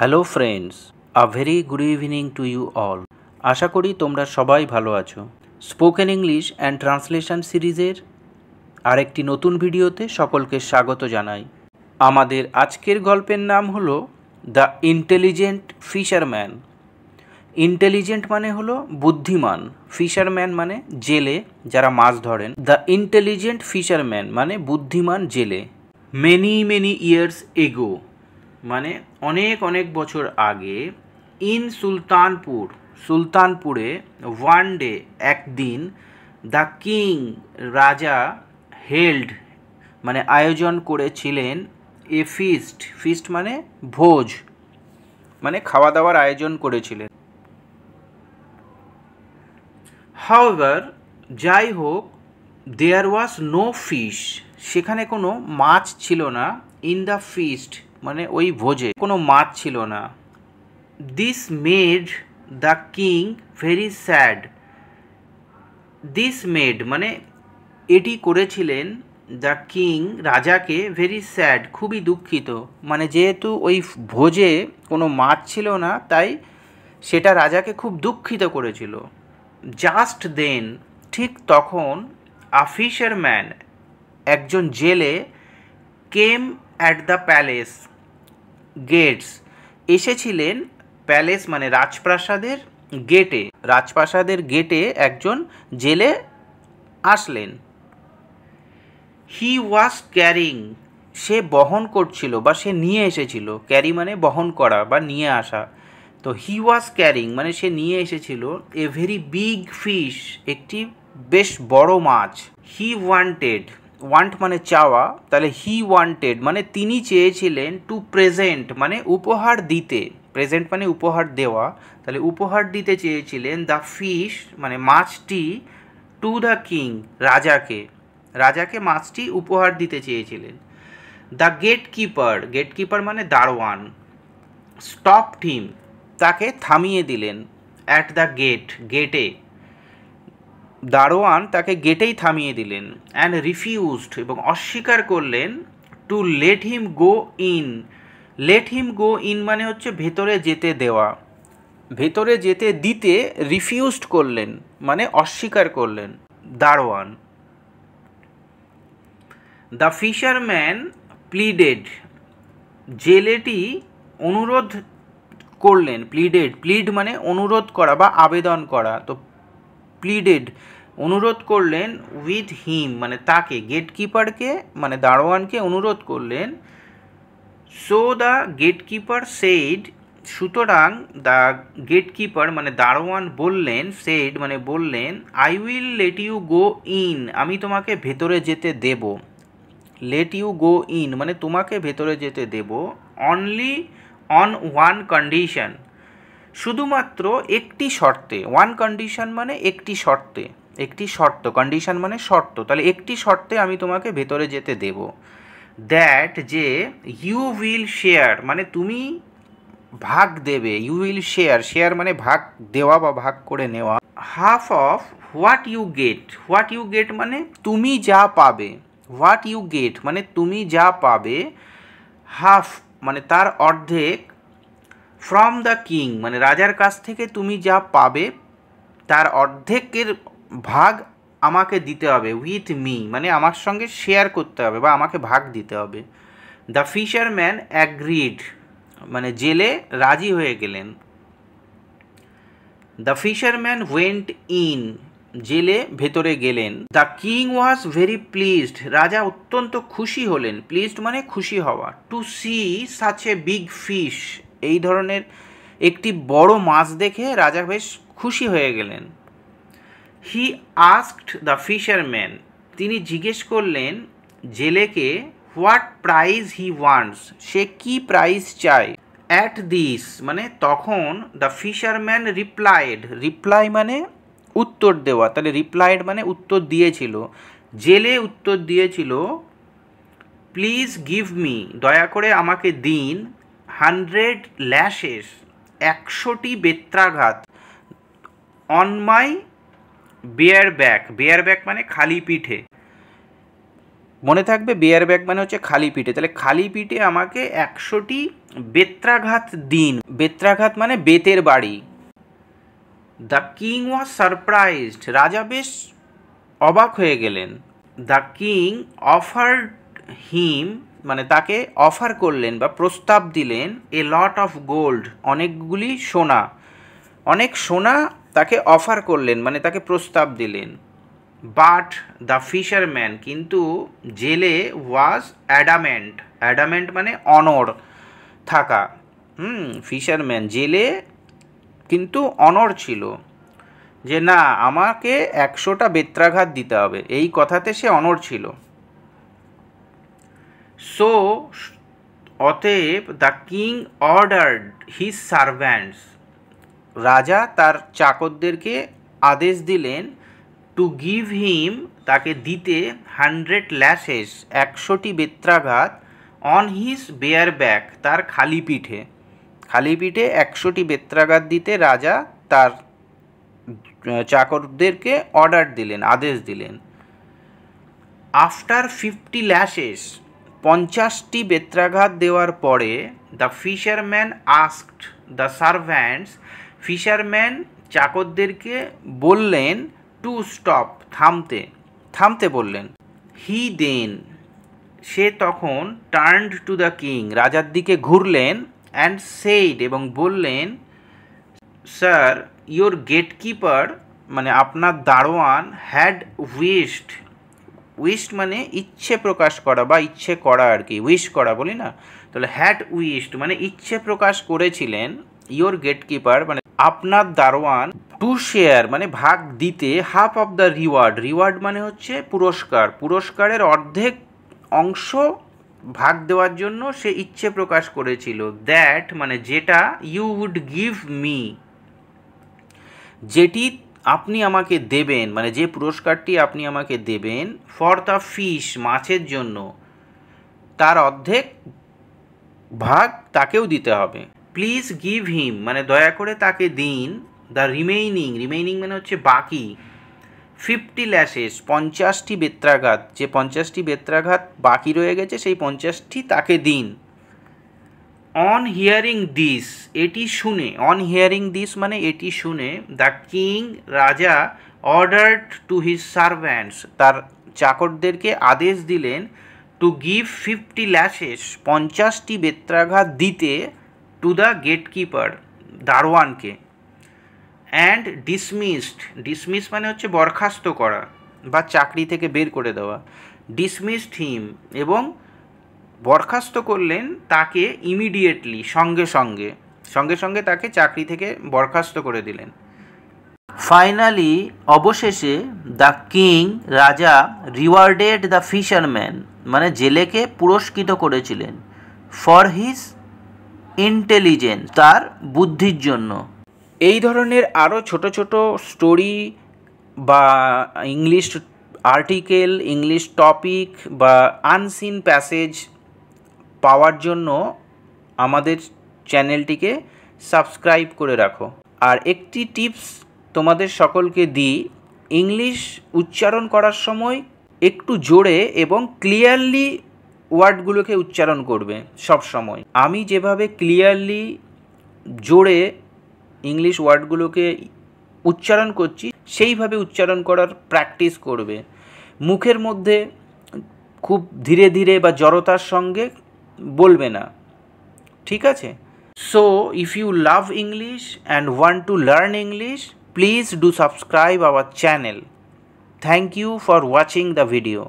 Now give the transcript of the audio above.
hello friends a very good evening to you all আশা করি তোমরা সবাই ভালো আছো স্পোকেন ইংলিশ অ্যান্ড ট্রান্সলেশন সিরিজের আরেকটি নতুন ভিডিওতে সকলকে স্বাগত জানাই আমাদের আজকের গল্পের নাম হলো দ্য ইন্টেলিজেন্ট ফিশারম্যান ইন্টেলিজেন্ট মানে হলো বুদ্ধিমান ফিশারম্যান মানে জেলে যারা মাছ ধরেন দ্য ইন্টেলিজেন্ট ফিশারম্যান মানে বুদ্ধিমান জেলে মেনি মেনি ইয়ার্স এগো মানে অনেক অনেক বছর আগে ইন সুলতানপুর সুলতানপুরে ওয়ান ডে একদিন দ্য কিং রাজা হেল্ড মানে আয়োজন করেছিলেন এ ফিস্ট ফিস্ট মানে ভোজ মানে খাওয়া দাওয়ার আয়োজন করেছিলেন হাওভার যাই হোক দেয়ার ওয়াজ নো ফিশ সেখানে কোনো মাছ ছিল না ইন দ্য ফিস্ট মানে ওই ভোজে কোনো মাছ ছিল না this made the king very sad this made মানে এটি করেছিলেন দ্য কিং রাজাকে ভেরি স্যাড খুবই দুঃখিত মানে যেহেতু ওই ভোজে কোনো মাছ ছিল না তাই সেটা রাজাকে খুব দুঃখিত করেছিল জাস্ট দেন ঠিক তখন আ ম্যান একজন জেলে came at the palace gates এসেছিলেন প্যালেস মানে রাজপ্রাসাদের গেটে রাজপ্রাসাদের গেটে একজন জেলে আসলেন হি ওয়াজ ক্যারিং সে বহন করছিল বা সে নিয়ে এসেছিল ক্যারি মানে বহন করা বা নিয়ে আসা তো হি ওয়াজ ক্যারিং মানে সে নিয়ে এসেছিল এ ভেরি বিগ ফিশ একটি বেশ বড় মাছ হি ওয়ান্টেড ওয়ান্ট মানে চাওয়া তাহলে হি ওয়ান্টেড মানে তিনি চেয়েছিলেন টু প্রেজেন্ট মানে উপহার দিতে প্রেজেন্ট মানে উপহার দেওয়া তাহলে উপহার দিতে চেয়েছিলেন দ্য ফিশ মানে মাছটি টু দ্য কিং রাজাকে রাজাকে মাছটি উপহার দিতে চেয়েছিলেন the gate keeper gate keeper মানে দারোয়ান স্টপ টিম তাকে থামিয়ে দিলেন অ্যাট দ্য গেট গেটে দারোয়ান তাকে গেটেই থামিয়ে দিলেন অ্যান্ড রিফিউজড এবং অস্বীকার করলেন to let him go in let him go in মানে হচ্ছে ভেতরে যেতে দেওয়া ভেতরে যেতে দিতে রিফিউজড করলেন মানে অস্বীকার করলেন দারোয়ান দ্য ফিশারম্যান প্লিডেড জেলেটি অনুরোধ করলেন প্লিডেড প্লিড মানে অনুরোধ করা বা আবেদন করা তো প্লিডেড অনুরোধ করলেন উইথ হিম মানে তাকে গেটকিপারকে মানে দারোয়ানকে অনুরোধ করলেন সো দ্য গেটকিপার সেইড সুতরাং দ্য গেটকিপার মানে দারোয়ান বললেন সেড মানে বললেন I will let you go in আমি তোমাকে ভেতরে যেতে দেব লেট ইউ গো ইন মানে তোমাকে ভেতরে যেতে দেব অনলি অন ওয়ান কন্ডিশন শুধুমাত্র একটি শর্তে ওয়ান কন্ডিশন মানে একটি শর্তে একটি শর্ত কন্ডিশন মানে শর্ত তাহলে একটি শর্তে আমি তোমাকে ভেতরে যেতে দেব দ্যাট যে ইউ উইল শেয়ার মানে তুমি ভাগ দেবে ইউ উইল শেয়ার শেয়ার মানে ভাগ দেওয়া বা ভাগ করে নেওয়া half of what you get what you get মানে তুমি যা পাবে হোয়াট ইউ গেট মানে তুমি যা পাবে হাফ মানে তার অর্ধেক ফ্রম দ্য কিং মানে রাজার কাছ থেকে তুমি যা পাবে তার অর্ধেকের ভাগ আমাকে দিতে হবে উইথ মি মানে আমার সঙ্গে শেয়ার করতে হবে বা আমাকে ভাগ দিতে হবে দ্য ফিশারম্যান অ্যাগ্রিড মানে জেলে রাজি হয়ে গেলেন দ্য ফিশারম্যান ওয়েন্ট ইন জেলে ভেতরে গেলেন the king was very pleased রাজা অত্যন্ত খুশি হলেন প্লিজড মানে খুশি হওয়া to see such a big fish এই ধরনের একটি বড় মাছ দেখে রাজা বেশ খুশি হয়ে গেলেন হি আস্কড দ্য ফিশারম্যান তিনি জিজ্ঞেস করলেন জেলেকে হোয়াট প্রাইজ হি ওয়ান্টস সে কি প্রাইজ চায় অ্যাট দিস মানে তখন দ্য ফিশারম্যান রিপ্লাইড রিপ্লাই মানে উত্তর দেওয়া তাহলে রিপ্লাইড মানে উত্তর দিয়েছিল জেলে উত্তর দিয়েছিল প্লিজ গিভ মি দয়া করে আমাকে দিন হান্ড্রেড ল্যাশেস একশোটি বেত্রাঘাত on my bare back bare back মানে খালি পিঠে মনে থাকবে বেয়ার ব্যাগ মানে হচ্ছে খালি পিঠে তাহলে খালি পিঠে আমাকে একশোটি বেত্রাঘাত দিন বেত্রাঘাত মানে বেতের বাড়ি দ্য কিং ওয়াজ সারপ্রাইজড রাজা বেশ অবাক হয়ে গেলেন দ্য কিং অফার হিম মানে তাকে অফার করলেন বা প্রস্তাব দিলেন এ লট অফ গোল্ড অনেকগুলি সোনা অনেক সোনা তাকে অফার করলেন মানে তাকে প্রস্তাব দিলেন বাট দ্য ফিশারম্যান কিন্তু জেলে ওয়াজ অ্যাডামেন্ট অ্যাডামেন্ট মানে অনড় থাকা হুম ফিশারম্যান জেলে কিন্তু অনড় ছিল যে না আমাকে একশোটা বেত্রাঘাত দিতে হবে এই কথাতে সে অনড় ছিল সো অতএব the king ordered his servants রাজা তার চাকরদেরকে আদেশ দিলেন টু গিভ হিম তাকে দিতে হান্ড্রেড ল্যাশেস একশোটি বেত্রাঘাত অন হিজ বেয়ার ব্যাক তার খালি পিঠে খালি পিঠে একশোটি বেত্রাঘাত দিতে রাজা তার চাকরদেরকে অর্ডার দিলেন আদেশ দিলেন আফটার ফিফটি ল্যাশেস পঞ্চাশটি বেত্রাঘাত দেওয়ার পরে the fisherman asked the servants fisherman চাকরদেরকে বললেন টু স্টপ থামতে থামতে বললেন হি দেন সে তখন টার্নড টু দ্য কিং রাজার দিকে ঘুরলেন অ্যান্ড সেইড এবং বললেন স্যার ইয়োর গেটকিপার মানে আপনার দারোয়ান হ্যাড উইস্ট উইস্ট মানে ইচ্ছে প্রকাশ করা বা ইচ্ছে করা আর কি উইশ করা বলি না তাহলে হ্যাট উইস্ট মানে ইচ্ছে প্রকাশ করেছিলেন ইয়োর গেটকিপার মানে আপনার দারোয়ান টু শেয়ার মানে ভাগ দিতে half of the reward reward মানে হচ্ছে পুরস্কার পুরস্কারের অর্ধেক অংশ ভাগ দেওয়ার জন্য সে ইচ্ছে প্রকাশ করেছিল দ্যাট মানে যেটা ইউ উড গিভ মি যেটি আপনি আমাকে দেবেন মানে যে পুরস্কারটি আপনি আমাকে দেবেন ফর দ্য ফিস মাছের জন্য তার অর্ধেক ভাগ তাকেও দিতে হবে প্লিজ গিভ হিম মানে দয়া করে তাকে দিন দ্য রিমেইনিং রিমেইনিং মানে হচ্ছে বাকি ফিফটি ল্যাশেস পঞ্চাশটি বেত্রাঘাত যে পঞ্চাশটি বেত্রাঘাত বাকি রয়ে গেছে সেই পঞ্চাশটি তাকে দিন অন হিয়ারিং দিস এটি শুনে অন হিয়ারিং দিস মানে এটি শুনে দ্য কিং রাজা অর্ডার্ড টু হিজ সার্ভ্যান্টস তার চাকরদেরকে আদেশ দিলেন টু গিভ ফিফটি ল্যাশেস পঞ্চাশটি বেত্রাঘাত দিতে টু দ্য গেটকিপার দারোয়ানকে অ্যান্ড ডিসমিসড ডিসমিস মানে হচ্ছে বরখাস্ত করা বা চাকরি থেকে বের করে দেওয়া ডিসমিসড হিম এবং বরখাস্ত করলেন তাকে ইমিডিয়েটলি সঙ্গে সঙ্গে সঙ্গে সঙ্গে তাকে চাকরি থেকে বরখাস্ত করে দিলেন ফাইনালি অবশেষে দ্য কিং রাজা রিওয়ার্ডেড দ্য ফিশারম্যান মানে জেলেকে পুরস্কৃত করেছিলেন ফর হিজ ইন্টেলিজেন্স তার বুদ্ধির জন্য এই ধরনের আরও ছোট ছোট স্টোরি বা ইংলিশ আর্টিকেল ইংলিশ টপিক বা আনসিন প্যাসেজ পাওয়ার জন্য আমাদের চ্যানেলটিকে সাবস্ক্রাইব করে রাখো আর একটি টিপস তোমাদের সকলকে দিই ইংলিশ উচ্চারণ করার সময় একটু জোরে এবং ক্লিয়ারলি ওয়ার্ডগুলোকে উচ্চারণ করবে সব সময় আমি যেভাবে ক্লিয়ারলি জোরে ইংলিশ ওয়ার্ডগুলোকে উচ্চারণ করছি সেইভাবে উচ্চারণ করার প্র্যাকটিস করবে মুখের মধ্যে খুব ধীরে ধীরে বা জড়তার সঙ্গে বলবে না ঠিক আছে so if you love English and want to learn English please do subscribe our channel thank you for watching the video